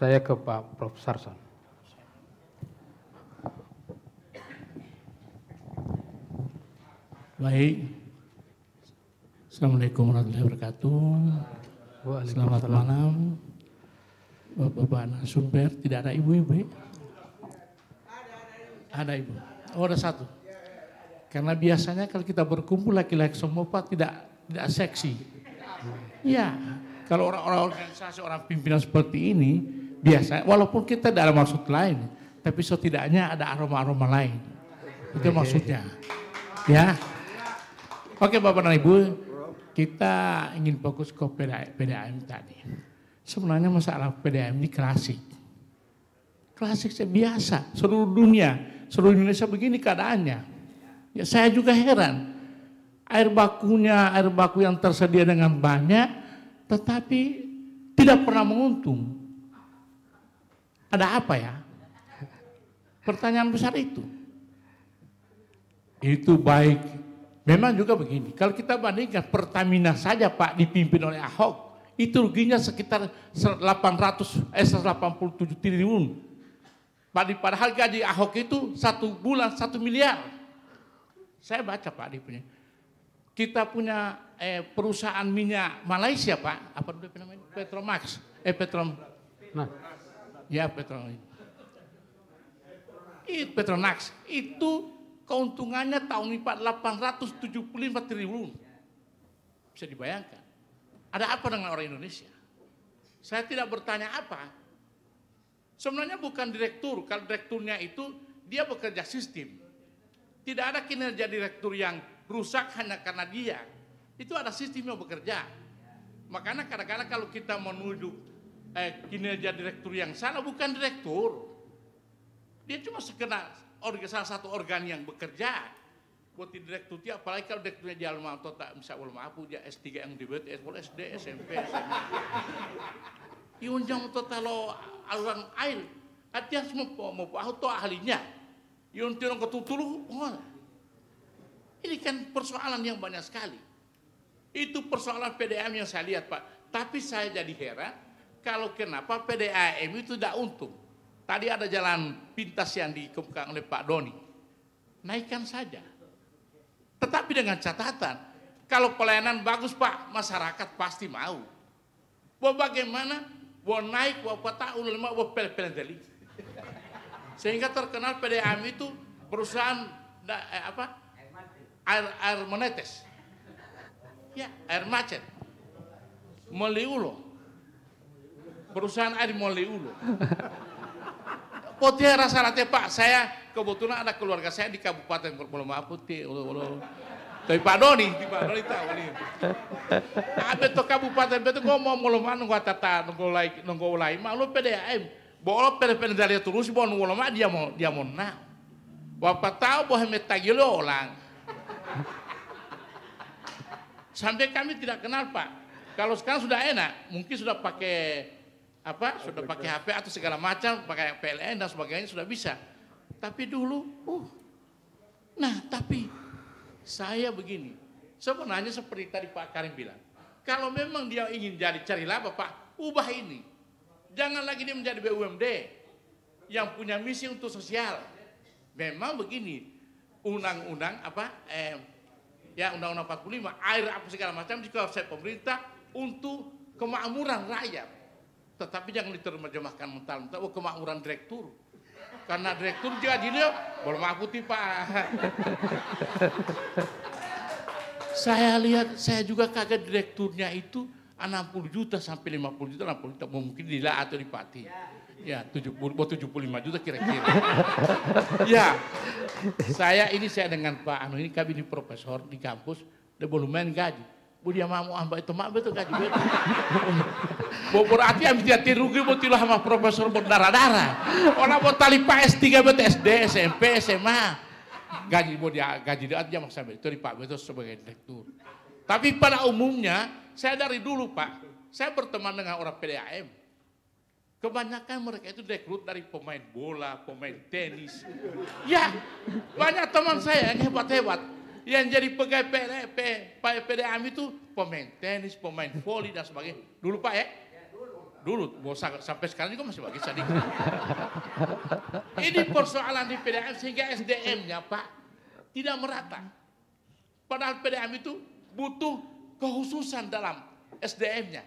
Saya ke Pak Prof. Sarson. Baik. Assalamualaikum warahmatullahi wabarakatuh. Selamat malam. Bapak-bapak nasumber. tidak ada ibu-ibu. Ya? Ada ibu. Oh, ada satu. Karena biasanya kalau kita berkumpul laki-laki semua Pak tidak tidak seksi. Ya, kalau orang-orang organisasi orang pimpinan seperti ini biasa walaupun kita tidak ada maksud lain tapi setidaknya ada aroma-aroma lain itu maksudnya ya oke Bapak dan Ibu kita ingin fokus ke PDAM tadi sebenarnya masalah PDAM ini klasik klasik biasa seluruh dunia seluruh Indonesia begini keadaannya ya saya juga heran air bakunya air baku yang tersedia dengan banyak tetapi tidak pernah menguntung ada apa ya? Pertanyaan besar itu. Itu baik. Memang juga begini, kalau kita bandingkan Pertamina saja Pak dipimpin oleh Ahok, itu ruginya sekitar 800 eh 187 triliun. Padahal gaji Ahok itu satu bulan satu miliar. Saya baca Pak di punya. Kita punya eh, perusahaan minyak Malaysia Pak, apa namanya? Petromax, eh Petrom. Nah, Ya Petronas. itu Petronas itu keuntungannya tahun ini 875 triliun. Bisa dibayangkan. Ada apa dengan orang Indonesia? Saya tidak bertanya apa. Sebenarnya bukan direktur. Kalau direkturnya itu dia bekerja sistem. Tidak ada kinerja direktur yang rusak hanya karena dia. Itu ada sistem yang bekerja. Makanya kadang-kadang kalau kita menuju eh, kinerja direktur yang sana bukan direktur. Dia cuma sekena organ, salah satu organ yang bekerja. Buat direktur dia, apalagi kalau direkturnya jalan atau tak bisa ulama apa, dia S3 yang dibuat, SD, SMP, SMA. Iunjang atau talo aluran air, yang semua mau auto ahlinya. Iun tirong ketutulu, ini kan persoalan yang banyak sekali. Itu persoalan PDM yang saya lihat Pak. Tapi saya jadi heran, kalau kenapa PDAM itu tidak untung. Tadi ada jalan pintas yang dikemukakan oleh Pak Doni. Naikkan saja. Tetapi dengan catatan, kalau pelayanan bagus Pak, masyarakat pasti mau. Bahwa bagaimana, bahwa naik, bahwa patah, lima, bahwa pel-pel tadi. Sehingga terkenal PDAM itu perusahaan eh, apa air, air menetes. Ya, air macet. Meliuloh perusahaan ada mulai ulu. Putih rasa latih pak, saya kebetulan ada keluarga saya di Kabupaten Pulau Maaf Putih. Tapi Pak Doni, di Pak Doni tahu ini. Ada tuh kabupaten itu ngomong mau anu nunggu tata nunggu lai nunggu ulai. mah lu PDAM. Bawa pede pede dari terus bawa nunggu lama dia mau dia mau nak. Bapak tahu bahwa metagi lo orang. Sampai kami tidak kenal Pak. Kalau sekarang sudah enak, mungkin sudah pakai apa sudah pakai HP atau segala macam pakai PLN dan sebagainya sudah bisa tapi dulu uh nah tapi saya begini sebenarnya seperti tadi Pak Karim bilang kalau memang dia ingin jadi cari laba Pak ubah ini jangan lagi dia menjadi BUMD yang punya misi untuk sosial memang begini undang-undang apa eh, ya undang-undang 45 air apa segala macam juga saya pemerintah untuk kemakmuran rakyat tetapi jangan diterjemahkan mental-mental, oh kemakmuran direktur. Karena direktur dia oh, belum putih Pak. saya lihat, saya juga kaget direkturnya itu 60 juta sampai 50 juta, 60 juta mungkin di La atau di Pati. Ya, 70 75 juta kira-kira. ya. Saya ini saya dengan Pak Anu ini kami di profesor di kampus, dia belum main gaji Budi sama mu ambak itu mak betul kaji betul. Bawa hati habis dia bu mau tilah sama profesor berdarah-darah. Orang mau tali PS 3 betul SD, SMP, SMA. Gaji mau dia gaji dia aja maksudnya itu di Pak betul sebagai direktur. Tapi pada umumnya saya dari dulu Pak, saya berteman dengan orang PDAM. Kebanyakan mereka itu rekrut dari pemain bola, pemain tenis. Ya, banyak teman saya yang hebat-hebat yang jadi pegawai e, Pak PDAM itu pemain tenis, pemain voli dan sebagainya. Dulu Pak ya? Dulu, mau sampai sekarang juga masih bagus tadi. Ini persoalan di PDAM sehingga SDM-nya Pak tidak merata. Padahal PDAM itu butuh kehususan dalam SDM-nya.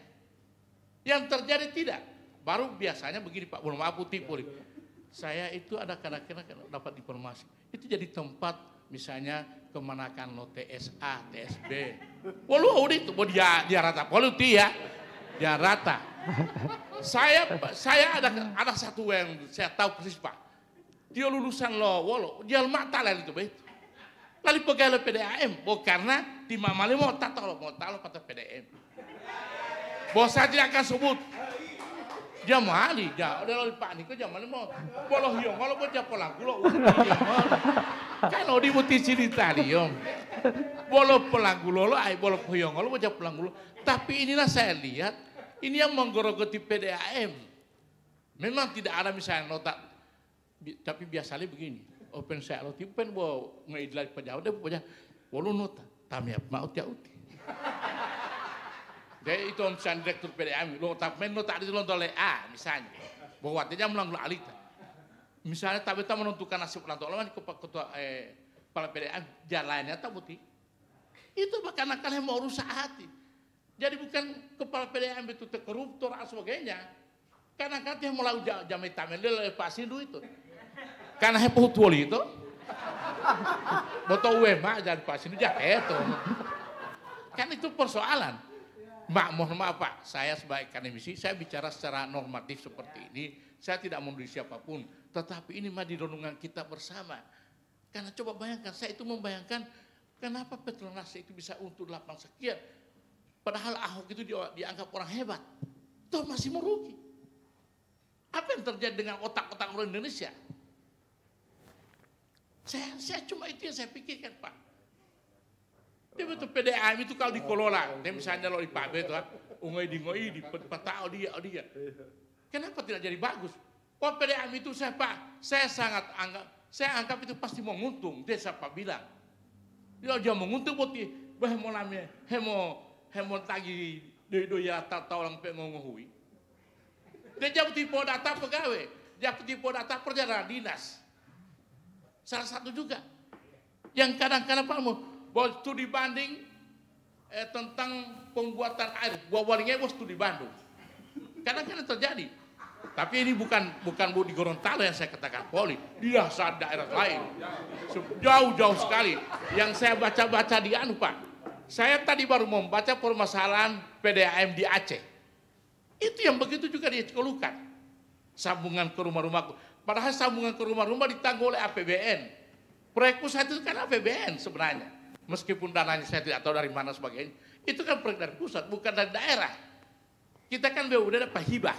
Yang terjadi tidak. Baru biasanya begini Pak, belum maaf putih boleh. Saya itu ada kadang-kadang dapat informasi. Itu jadi tempat misalnya kemenakan lo TSA, TSB. Walu audit, mau dia, dia rata, politik ya, dia rata. saya saya ada ada satu yang saya tahu persis pak. Dia lulusan lo, walau dia mata lah itu be. Lalu pegawai PDAM, bo karena di mamali mau tato lo, mau tahu lo PDAM. Bos saya tidak akan sebut jamali ja udah lo panik ke jamali mau boloh yo kalau bocah pola kulo kalau di muti ceritarium boloh pola kulo lo ay boloh yo kalau bocah pola kulo tapi inilah saya lihat ini yang menggerogoti PDAM memang tidak ada misalnya nota tapi biasanya begini open saya lo tipen bahwa ngeidlah pejabat dia punya walau nota tapi apa mau tiap ya uti Dek itu om direktur PDAM, lo tak men lo tak di lo tole A misalnya, bahwa tidak melang lo alita. Misalnya tak betah menentukan nasib orang ke Pak ketua eh, kepala PDAM jalannya tak putih. Itu bahkan yang mau rusak hati. Jadi bukan kepala PDAM itu terkoruptor atau sebagainya. Karena katanya melau jamai tamen dia lepasin duit itu. Karena pahut wali itu. Botol wema jadi pasin itu jatuh. Kan itu persoalan. Mak, mohon maaf Pak, saya sebagai akademisi, saya bicara secara normatif seperti ini, saya tidak menuduh siapapun, tetapi ini mah di renungan kita bersama. Karena coba bayangkan, saya itu membayangkan kenapa Petronas itu bisa untuk delapan sekian, padahal Ahok itu dianggap orang hebat, toh masih merugi. Apa yang terjadi dengan otak-otak orang Indonesia? Saya, saya cuma itu yang saya pikirkan Pak. Dia betul PDAM itu kalau dikelola, dia misalnya lo di pabe tuh, ah, ungai di ngoi di peta oh, dia oh, dia. Kenapa tidak jadi bagus? Oh PDAM itu saya pak, saya sangat anggap, saya anggap itu pasti mau nguntung, Dia siapa bilang? Ya, dia dia menguntung buat dia, bah mau namanya, he mau tagi ya tak tahu orang pengen ngomongui. Dia jauh tipe data pegawai, jauh tipe data perjalanan dinas. Salah satu juga yang kadang-kadang Pak bahwa studi banding eh, tentang pembuatan air wawalingnya bahwa studi Bandung kadang-kadang kan terjadi tapi ini bukan bukan bu di Gorontalo yang saya katakan poli di saat daerah lain jauh-jauh sekali yang saya baca-baca di anu pak saya tadi baru membaca permasalahan PDAM di Aceh itu yang begitu juga dikeluhkan sambungan ke rumah-rumahku padahal sambungan ke rumah-rumah ditanggung oleh APBN proyek pusat itu kan APBN sebenarnya meskipun dananya saya tidak tahu dari mana sebagainya, itu kan proyek dari pusat, bukan dari daerah. Kita kan udah dapat hibah.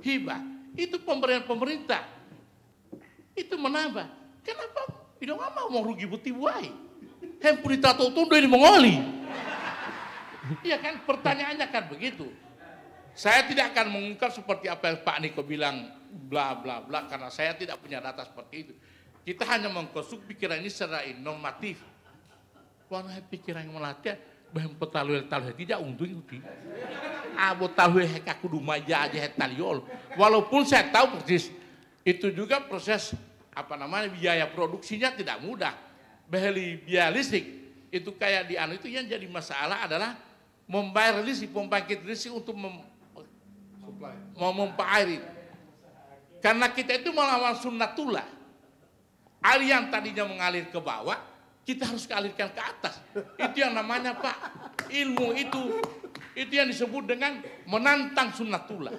Hibah. Itu pemberian pemerintah. Itu menambah. Kenapa? Tidak mau mau rugi buti buai. Hempu ditato tunda ini mengoli. Iya kan pertanyaannya kan begitu. Saya tidak akan mengungkap seperti apa yang Pak Niko bilang bla bla bla karena saya tidak punya data seperti itu. Kita hanya mengkosuk pikiran ini secara normatif ponahe pikiran melatih bahem yang talu tidak untung itu. Abu talu heka kaku rumaja aja taliol. Ya Walaupun saya tahu persis itu juga proses apa namanya biaya produksinya tidak mudah. Beli biaya listrik itu kayak di anu itu yang jadi masalah adalah membayar listrik, pembangkit listrik untuk mem, mau mempairi. Karena kita itu melawan sunnatullah. Air yang tadinya mengalir ke bawah kita harus kealirkan ke atas. Itu yang namanya Pak, ilmu itu itu yang disebut dengan menantang sunatullah.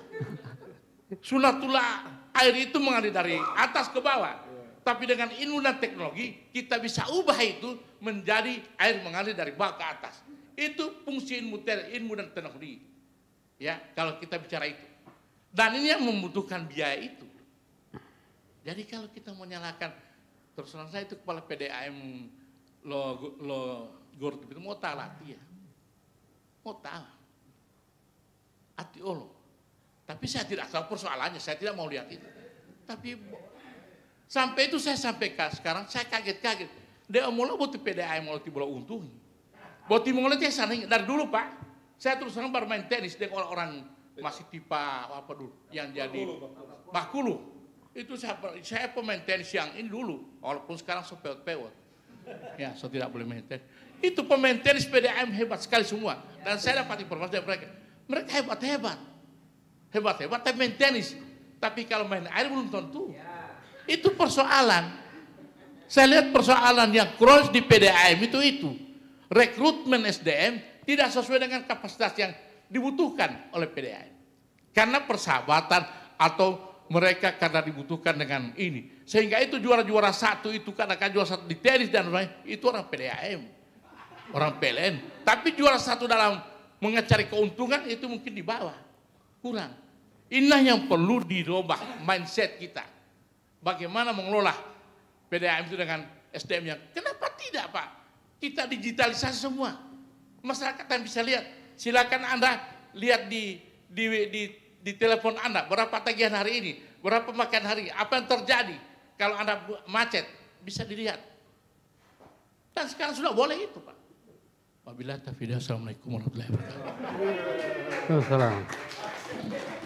Sunatullah air itu mengalir dari atas ke bawah. Tapi dengan ilmu dan teknologi kita bisa ubah itu menjadi air mengalir dari bawah ke atas. Itu fungsi ilmu, ilmu dan teknologi. Ya, kalau kita bicara itu. Dan ini yang membutuhkan biaya itu. Jadi kalau kita menyalahkan terus saya itu kepala PDAM lo, lo gordo itu mau talati ya. Mau tahu. Ati allah, oh, Tapi saya tidak tahu persoalannya, saya tidak mau lihat itu. Tapi sampai itu saya sampai sekarang, saya kaget-kaget. Dia mau lo buat PDA mau ti bola untung. Buat mau lo ya, sana dari dulu pak. Saya terus terang bermain tenis dengan orang-orang masih tipa apa dulu yang jadi bakulu. Itu saya, saya pemain tenis yang ini dulu, walaupun sekarang sepeot-peot Ya, saya tidak boleh maintain. Itu tenis PDAM hebat sekali semua. Dan saya dapat informasi dari mereka. Mereka hebat-hebat. Hebat-hebat tapi maintenance. Tapi kalau main air belum tentu. Itu persoalan. Saya lihat persoalan yang cross di PDAM itu itu. Rekrutmen SDM tidak sesuai dengan kapasitas yang dibutuhkan oleh PDAM. Karena persahabatan atau mereka karena dibutuhkan dengan ini sehingga itu juara-juara satu itu kan juara satu di tenis dan lain itu orang PDAM. Orang PLN. Tapi juara satu dalam mengecari keuntungan itu mungkin di bawah. Kurang. Inilah yang perlu dirubah mindset kita. Bagaimana mengelola PDAM itu dengan SDM yang kenapa tidak Pak? Kita digitalisasi semua. Masyarakat yang bisa lihat. Silakan Anda lihat di di, di di telepon Anda berapa tagihan hari ini, berapa makan hari, apa yang terjadi. Kalau Anda macet, bisa dilihat. Dan sekarang sudah boleh itu, Pak. Wabillahi taufiq. Assalamualaikum warahmatullahi wabarakatuh. Assalamualaikum.